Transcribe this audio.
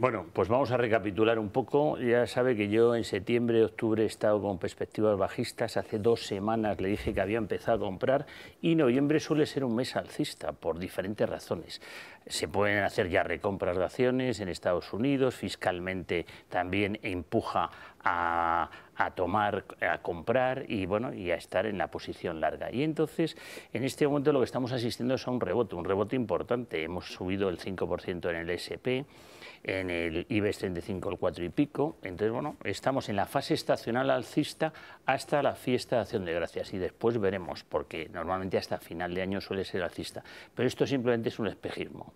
bueno, pues vamos a recapitular un poco. Ya sabe que yo en septiembre, octubre he estado con perspectivas bajistas. Hace dos semanas le dije que había empezado a comprar y noviembre suele ser un mes alcista por diferentes razones. Se pueden hacer ya recompras de acciones en Estados Unidos, fiscalmente también empuja a, tomar, a comprar y bueno, y a estar en la posición larga. Y entonces, en este momento lo que estamos asistiendo es a un rebote, un rebote importante. Hemos subido el 5% en el SP, en el IBEX 35 el 4 y pico. Entonces, bueno, estamos en la fase estacional alcista hasta la fiesta de acción de gracias y después veremos, porque normalmente hasta final de año suele ser alcista. Pero esto simplemente es un espejismo.